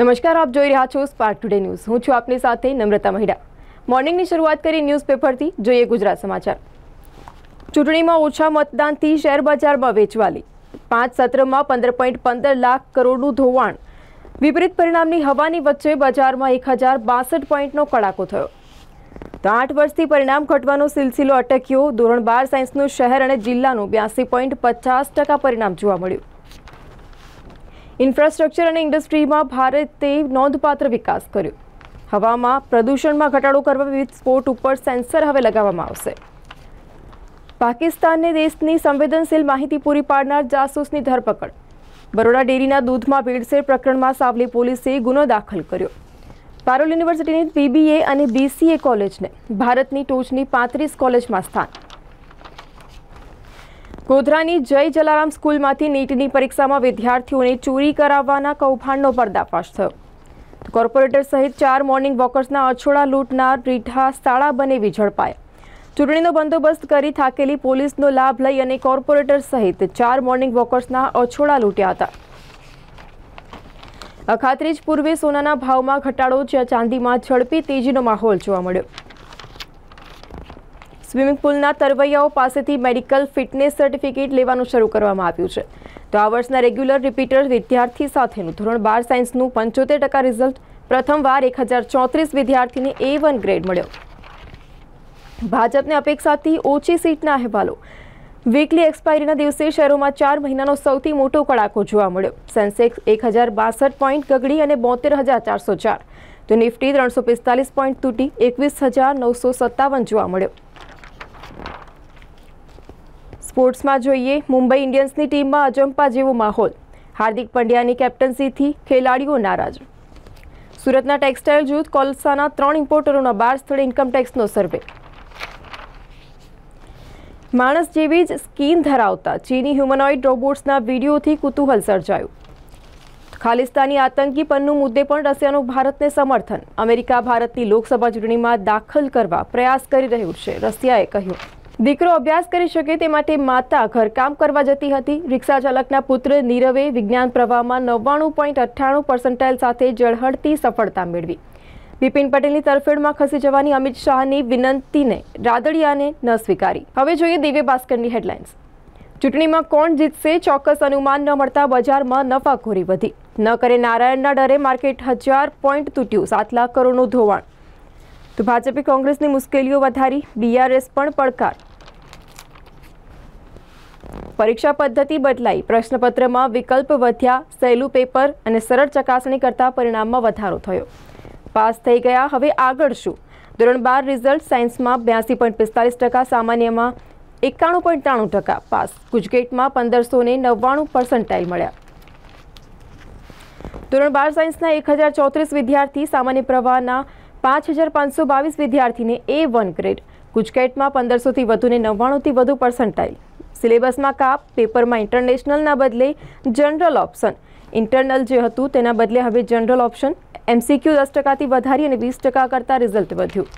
નમસ્કાર આપ જોઈ રહ્યા છો સ્પાર્ક ટુડે ન્યૂઝ હું છું આપની સાથે નમ્રતા મહિડા મોર્નિંગની શરૂઆત કરી ન્યૂઝપેપરથી જોઈએ ગુજરાત સમાચાર ચૂંટણીમાં ઓછા મતદાનથી શેર બજારમાં વેચવાલી પાંચ સત્રમાં પંદર પોઈન્ટ પંદર લાખ કરોડનું ધોવાણ વિપરીત પરિણામની હવાની વચ્ચે બજારમાં એક હજાર બાસઠ પોઈન્ટનો કડાકો થયો તો આઠ વર્ષથી પરિણામ ઘટવાનો સિલસિલો અટક્યો ધોરણ બાર સાયન્સનું શહેર અને જિલ્લાનું બ્યાસી પોઈન્ટ પચાસ ટકા પરિણામ જોવા મળ્યું ઇન્ફ્રાસ્ટ્રક્ચર અને ઇન્ડસ્ટ્રીમાં ભારતતે નોંધપાત્ર વિકાસ કર્યો હવામાં પ્રદૂષણમાં ઘટાડો કરવા વિષય પર સેન્સર હવે લગાવવામાં આવશે પાકિસ્તાનને દેશની સંવેદનશીલ માહિતી પૂરી પાડનાર જાસૂસની ધરપકડ બરોડા ડેરીના દૂધમાં ભેળસેળ प्रकरણમાં સાવલી પોલીસે ગુનો દાખલ કર્યો પારુલ યુનિવર્સિટીની બીબીએ અને બીસીએ કોલેજને ભારતની ટોચની 35 કોલેજમાં સ્થાન ધોધરાની જય જલારામ સ્કૂલમાંથી નીટની પરીક્ષામાં વિદ્યાર્થીઓને ચોરી કરાવવાના કૌભાંડનો પર્દાફાશ થયો કોર્પોરેટર સહિત 4 મોર્નિંગ વોકર્સના અછોડા લૂંટનાર રીઠા સાળા બની વિઝળાય ચુટણીનો બંદોબસ્ત કરી થાકેલી પોલીસનો લાભ લઈ અને કોર્પોરેટર સહિત 4 મોર્નિંગ વોકર્સના અછોડા લૂંટ્યા હતા અખાત્રીજ પૂર્વે સોનાના ભાવમાં ઘટાડો છે ચાંદીમાં છડપી તીજનો માહોલ જોવા મળ્યો સ્વિમિંગ પૂલ ના તરવૈયાઓ પાસેથી મેડિકલ ફિટનેસ સર્ટિફિકેટ લેવાનું શરૂ કરવામાં આવ્યું છે તો આ વર્ષના રેગ્યુલર રિપીટર વિદ્યાર્થી સાથે નું ધોરણ 12 સાયન્સ નું 75% રિઝલ્ટ પ્રથમ વાર 1034 વિદ્યાર્થીને A1 ગ્રેડ મળ્યો ભાજપને અપેક્ષાથી ઊંચી સીટના અહેવાલો વીકલી એક્સપાયરીના દિવસે શેરોમાં 4 મહિનાનો સૌથી મોટો કડાકો જોવા મળ્યો સેન્સેક્સ 1062.72404 તો નિફ્ટી 345.21 21957 જોવા મળ્યો Sports માં જોઈએ મુંબઈ ઇન્ડિયન્સ ની ટીમ માં અજંપા જેવો માહોલ હાર્દિક પંડ્યા ની કેપ્ટનશી થી ખેલાડીઓ નારાજ સુરતના ટેક્સટાઇલ જૂથ કોલસાના ત્રણ ઇમ્પોર્ટરો ના 12 સ્તરી ઇન્કમ ટેક્સ નો સર્વે માનસજી બીજ સ્કિન ધરાવતા ચીની હ્યુમનોઇડ રોબોટ્સ ના વિડિયો થી કતુહલ સર્જાયો ખાલિસ્તાની આતંકીપન નું મુદ્દે પણ રશિયા નો ભારત ને સમર્થન અમેરિકા ભારત ની લોકસભા ચૂંટણી માં દાખલ કરવા પ્રયાસ કરી રહ્યો છે રશિયા એ કહ્યું દીકરો અભ્યાસ કરી શકે તે માટે માતા ઘરકામ કરવા જતી હતી રિક્ષા ચાલકના પુત્ર નીરવે વિજ્ઞાન પ્રવાહમાં નવ્વાણું પોઈન્ટ અઠ્ઠાણું પર્સન્ટાઇલ સાથે જળહળતી સફળતા મેળવી બિપિન પટેલની તરફેણમાં ખસી જવાની અમિત શાહની વિનંતીને રાદડિયાને ન સ્વીકારી હવે જોઈએ દિવ્ય ભાસ્કરની હેડલાઇન્સ ચૂંટણીમાં કોણ જીતશે ચોક્કસ અનુમાન ન મળતા બજારમાં નફાખોરી વધી ન કરે નારાયણના ડરે માર્કેટ હજાર પોઈન્ટ તૂટ્યું સાત લાખ કરોડનું ધોવાણ તો ભાજપે કોંગ્રેસની મુશ્કેલીઓ વધારી બીઆરએસ પણ પડકાર પરીક્ષા પદ્ધતિ બદલાઈ પ્રશ્નપત્રમાં વિકલ્પ વધ્યા સહેલું પેપર અને સરળ ચકાસણી કરતા પરિણામમાં વધારો થયો પાસ થઈ ગયા હવે આગળ શું ધોરણ બાર રિઝલ્ટ સાયન્સમાં બ્યાસી પોઈન્ટ પિસ્તાલીસ ટકા સામાન્યમાં એકાણું પોઈન્ટ ત્રાણું ટકા પાસ ગુજકેટમાં પંદરસો ને નવ્વાણું પર્સન્ટાઇલ મળ્યા ધોરણ બાર સાયન્સના એક હજાર ચોત્રીસ વિદ્યાર્થી સામાન્ય પ્રવાહના પાંચ હજાર પાંચસો બાવીસ વિદ્યાર્થીને એ વન ગ્રેડ ગુજકેટમાં પંદરસોથી વધુને નવ્વાણુંથી વધુ પર્સન્ટાઇલ सिलेबस માં કા પેપર માં ઇન્ટરનેશનલ ના બદલે જનરલ ઓપ્શન ઇન્ટર્નલ જે હતું તેના બદલે હવે જનરલ ઓપ્શન एमसीक्यू 10% થી વધારી અને 20% કરતા રિઝલ્ટ વધ્યું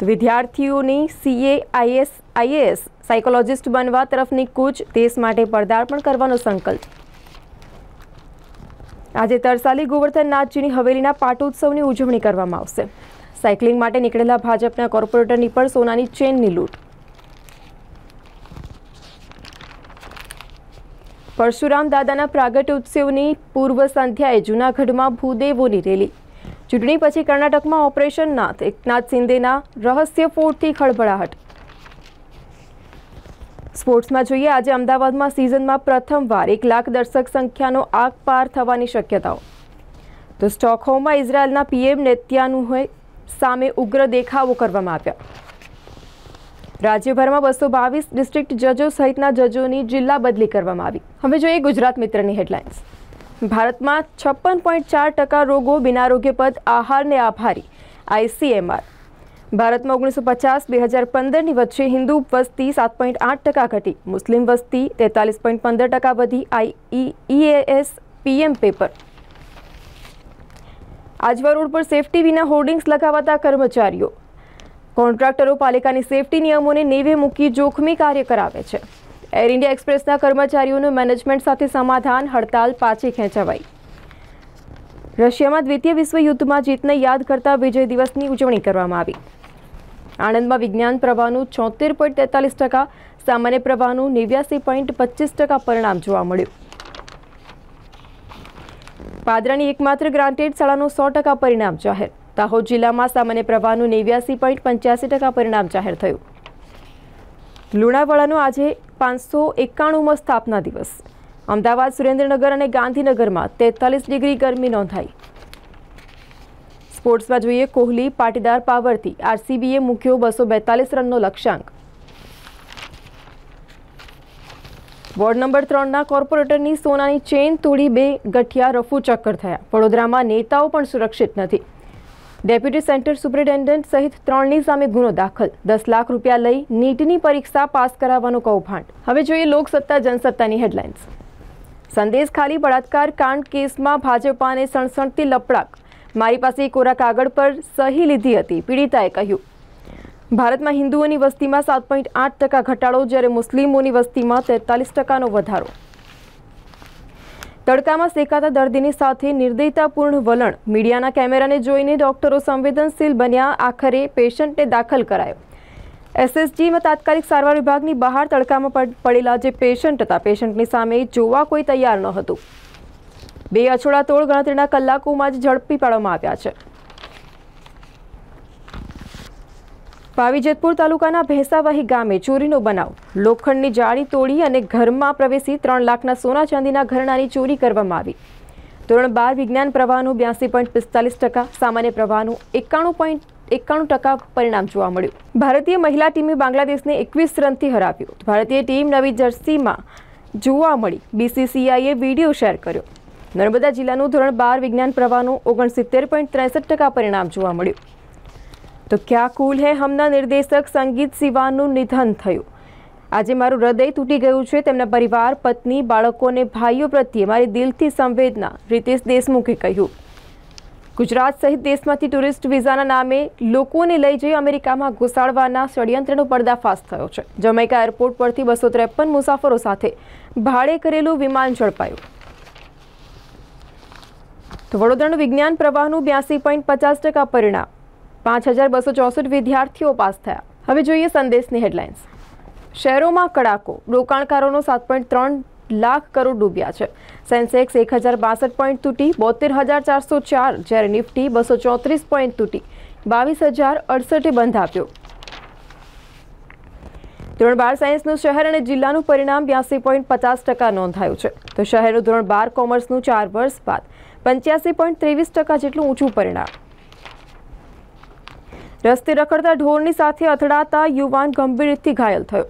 તો વિદ્યાર્થીઓને CAISS IAS સાયકોલોજિસ્ટ બનવા તરફ ને કોચ તેસ માટે પરધારણ કરવાનો સંકલ્પ આજે તરસાલી ગોવર્ધન નાચની હવેલી ના પાટોત્સવ ની ઉજવણી કરવામાં આવશે સાયકલિંગ માટે નીકળેલા ભાજપ ના કોર્પોરેટર ની પર સોના ની ચેન ની લૂંટ પરશુરામ દાદાના પ્રાગટ્ય ઉત્સવની પૂર્વ સંધ્યાએ જૂનાગઢમાં ભૂદેવોની રેલી ચૂંટણી પછી કર્ણાટકમાં ઓપરેશન નાથ એકનાથ શિંદેના રહસ્ય ફોડથી ખળભળાહટ સ્પોર્ટ્સમાં જોઈએ આજે અમદાવાદમાં સિઝનમાં પ્રથમવાર એક લાખ દર્શક સંખ્યાનો આગ પાર થવાની શક્યતાઓ તો સ્ટોકહોમમાં ઇઝરાયલના પીએમ નેત્યાનું હોય સામે ઉગ્ર દેખાવો કરવામાં આવ્યા રાજ્યભરમાં બસો બાવીસ ડિસ્ટ્રિક્ટ જજો સહિતના જજોની જિલ્લા બદલી કરવામાં આવી હવે જોઈએ ગુજરાત મિત્રની હેડલાઇન્સ ભારતમાં છપ્પન પોઈન્ટ ચાર ટકા રોગો બિનારોગ્યપદ આહારને આભારી આઈસીએમઆર ભારતમાં ઓગણીસો પચાસ બે હજાર પંદરની વચ્ચે હિન્દુ વસ્તી સાત પોઈન્ટ આઠ ટકા ઘટી મુસ્લિમ વસ્તી તેતાલીસ પોઈન્ટ પંદર ટકા વધી IEAS PM paper Ajwa road પર સેફટી વિના હોર્ડિંગ્સ લગાવાતા કર્મચારીઓ કોન્ટ્રાક્ટરો પાલિકાની સેફટી નિયમોને નેવે મૂકી જોખમી કાર્ય કરાવે છે એર ઇન્ડિયા એક્સપ્રેસના કર્મચારીઓનું મેનેજમેન્ટ સાથે સમાધાન હડતાલ પાછી ખેંચાવાઈ રશિયામાં દ્વિતીય વિશ્વયુદ્ધમાં જીતને યાદ કરતા વિજય દિવસની ઉજવણી કરવામાં આવી આણંદમાં વિજ્ઞાન પ્રવાહનું છોતેર પોઈન્ટ તેતાલીસ ટકા સામાન્ય પ્રવાહનું નેવ્યાસી પોઈન્ટ પચીસ ટકા પરિણામ જોવા મળ્યું પાદરાની એકમાત્ર ગ્રાન્ટેડ શાળાનું સો ટકા પરિણામ જાહેર દાહોદ જિલ્લામાં સામાન્ય પ્રવાહનું નેવ્યાસી પોઈન્ટ પંચ્યાસી ટકા પરિણામ જાહેર થયું લુણાવાડાનો આજે પાંચસો એકાણુંમાં સ્થાપના દિવસ અમદાવાદ સુરેન્દ્રનગર અને ગાંધીનગરમાં તેતાલીસ ડિગ્રી ગરમી નોંધાઈ સ્પોર્ટ્સમાં જોઈએ કોહલી પાટીદાર પાવરથી આરસીબીએ મૂક્યો બસો બેતાલીસ રનનો લક્ષ્યાંક વોર્ડ નંબર ત્રણના કોર્પોરેટરની સોનાની ચેઇન તોડી બે ગઠિયા રફુ ચક્કર થયા વડોદરામાં નેતાઓ પણ સુરક્ષિત નથી डेप्युटी सेंटर सुपरिटेंडेंट सहित 3 ने सामे गुनो दाखल 10 लाख रुपया લઈ નીટની પરીક્ષા પાસ કરાવવાનો કૌભાંડ હવે જોઈએ લોક સત્તા જન સત્તાની હેડલાઇન્સ સંદેશ ખાલી બડatkar કાંડ કેસમાં ભાજપાને સણસણથી લપડક મારી પાસે કોરા કાગળ પર સહી લીધી હતી પીડિતાએ કહ્યું ભારતમાં હિન્દુઓની વસ્તીમાં 7.8% ઘટાડો જ્યારે મુસ્લિમોની વસ્તીમાં 43% નો વધારો તડકામાં શેકાતા દર્દીની સાથે નિર્દયતાપૂર્ણ વલણ મીડિયાના કેમેરાને જોઈને ડોક્ટરો સંવેદનશીલ બન્યા આખરે પેશન્ટને દાખલ કરાયો એસએસજીમાં તાત્કાલિક સારવાર વિભાગની બહાર તડકામાં પડેલા જે પેશન્ટ હતા પેશન્ટની સામે જોવા કોઈ તૈયાર ન હતું બે અછોડા તોડ ગણતરીના કલાકોમાં જ ઝડપી પાડવામાં આવ્યા છે પાવીજેતપુર તાલુકાના ભેંસાવાહી ગામે ચોરીનો બનાવ લોખંડની જાળી તોડી અને ઘરમાં પ્રવેશી ત્રણ લાખના સોના ચાંદીના ઘરણાની ચોરી કરવામાં આવી ધોરણ બાર વિજ્ઞાન પ્રવાહનું બ્યાસી પોઈન્ટ પિસ્તાલીસ ટકા સામાન્ય પ્રવાહનું એકાણું પોઈન્ટ એકાણું ટકા પરિણામ જોવા મળ્યું ભારતીય મહિલા ટીમે બાંગ્લાદેશને એકવીસ રનથી હરાવ્યું ભારતીય ટીમ નવી જર્સીમાં જોવા મળી બીસીસીઆઈએ વિડીયો શેર કર્યો નર્મદા જિલ્લાનું ધોરણ બાર વિજ્ઞાન પ્રવાહનું ઓગણસિત્તેર પોઈન્ટ ત્રેસઠ ટકા પરિણામ જોવા મળ્યું તો ક્યા કૂલ હે હમ ના નિર્દેશક સંગીત સિવાન નો નિધન થયો આજે મારું હૃદય તૂટી ગયું છે તેમનો પરિવાર પત્ની બાળકો ને ભાઈઓ પ્રત્યે મારી દિલ થી સંવેદના રિતેશ દેશમુકે કહીયું ગુજરાત સહિત દેશમાંથી ટુરિસ્ટ વિઝાના નામે લોકોને લઈ જઈ અમેરિકામાં ઘોસારવાના ષડયંત્રનો પડદો ફાસ્ટ થયો છે જમેકા એરપોર્ટ પરથી 253 મુસાફરો સાથે ભાડે કરેલું વિમાન જળપાયું તો વડોદરાનું વિજ્ઞાન પ્રવાહનું 82.50% પરણા પાંચ હજાર બસો ચોસઠ વિદ્યાર્થીઓ પાસ થયા હવે જોઈએ સંદેશની હેડલાઇન્સ શહેરોમાં કડાકો રોકાણકારોનો સાત પોઈન્ટ ત્રણ લાખ કરોડ ડૂબ્યા છે સેન્સેક્સ એક હજાર બાસઠ પોઈન્ટ તૂટી બોતેર હજાર ચારસો ચાર જ્યારે નિફ્ટી બસો ચોત્રીસ પોઈન્ટ તૂટી બાવીસ હજાર અડસઠે બંધ આપ્યો ધોરણ બાર સાયન્સનું શહેર અને જિલ્લાનું પરિણામ બ્યાસી પોઈન્ટ પચાસ ટકા નોંધાયું છે તો શહેરનું ધોરણ બાર કોમર્સનું ચાર વર્ષ બાદ પંચ્યાસી પોઈન્ટ ત્રેવીસ ટકા જેટલું ઊંચું પરિણામ રસ્તે રખડતા ઢોરની સાથે અથડાતા યુવાન ગંભીર રીતે ઘાયલ થયો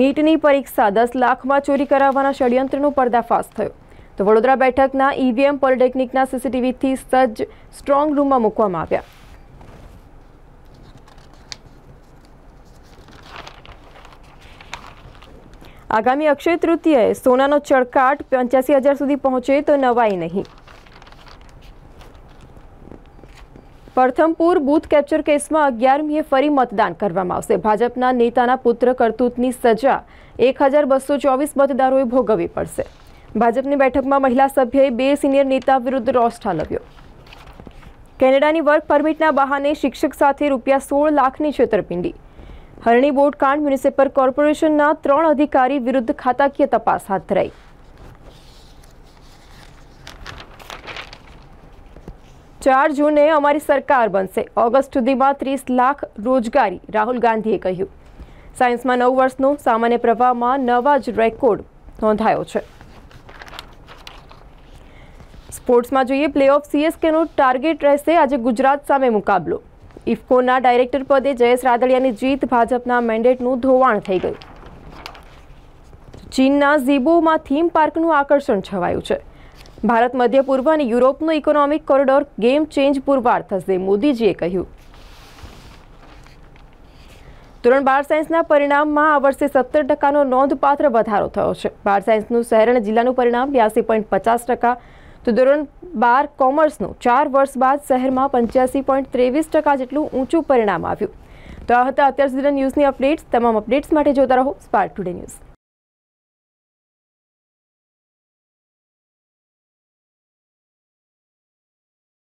નીટની પરીક્ષા 10 લાખમાં ચોરી કરાવવાના षड्यंत्रનો પડદો ફાટ્યો તો વડોદરા બેઠકના ઈવીએમ પોલીટેકનિકના સીસીટીવીથી સજ સ્ટ્રોંગ રૂમમાં મૂકવામાં આવ્યા આગામી અક્ષય તૃતીયે સોનાનો ચડકાટ 85000 સુધી પહોંચે તો નવાય નહીં પરથમપુર બૂથ કેપ્ચર કેસમાં અગિયારમીએ ફરી મતદાન કરવામાં આવશે ભાજપના નેતાના પુત્ર કરતૂતની સજા એક હજાર બસો ચોવીસ મતદારોએ ભોગવવી પડશે ભાજપની બેઠકમાં મહિલા સભ્યએ બે સિનિયર નેતા વિરુદ્ધ રોષ ઠાલવ્યો કેનેડાની વર્ક પરમિટના બહાને શિક્ષક સાથે રૂપિયા સોળ લાખની છેતરપિંડી હરણી બોટ કાંડ મ્યુનિસિપલ કોર્પોરેશનના ત્રણ અધિકારી વિરુદ્ધ ખાતાકીય તપાસ હાથ ધરાઈ ચાર જૂને અમારી સરકાર બનશે ઓગસ્ટ સુધીમાં ત્રીસ લાખ રોજગારી રાહુલ ગાંધીએ કહ્યું સાયન્સમાં નવ વર્ષનો સામાન્ય પ્રવાહમાં નવા જ રેકોર્ડ નોંધાયો છે સ્પોર્ટ્સમાં જોઈએ પ્લેઓફ સીએસકેનો ટાર્ગેટ રહેશે આજે ગુજરાત સામે મુકાબલો ઇફકોના ડાયરેક્ટર પદે જયેશ રાદડિયાની જીત ભાજપના મેન્ડેટનું ધોવાણ થઈ ગયું ચીનના ઝીબોમાં થીમ પાર્કનું આકર્ષણ છવાયું છે ભારત મધ્ય પૂર્વ અને યુરોપનો ઇકોનોમિક કોરિડોર ગેમ ચેન્જ પુરવાર થશે મોદીજીએ કહ્યું તુરણ બાર સાયન્સના પરિણામમાં આ વર્ષે 70% નો નોંધપાત્ર વધારો થયો છે બાર સાયન્સનું શહેરણ જિલ્લાનું પરિણામ 82.50% તો તુરણ બાર કોમર્સનું 4 વર્ષ બાદ શહેરમાં 85.23% જેટલું ઊંચું પરિણામ આવ્યું તો આ હતા અત્યાર સુધીના ન્યૂઝની અપડેટ્સ તમામ અપડેટ્સ માટે જોતા રહો સ્પાર્ક ટુડે ન્યૂઝ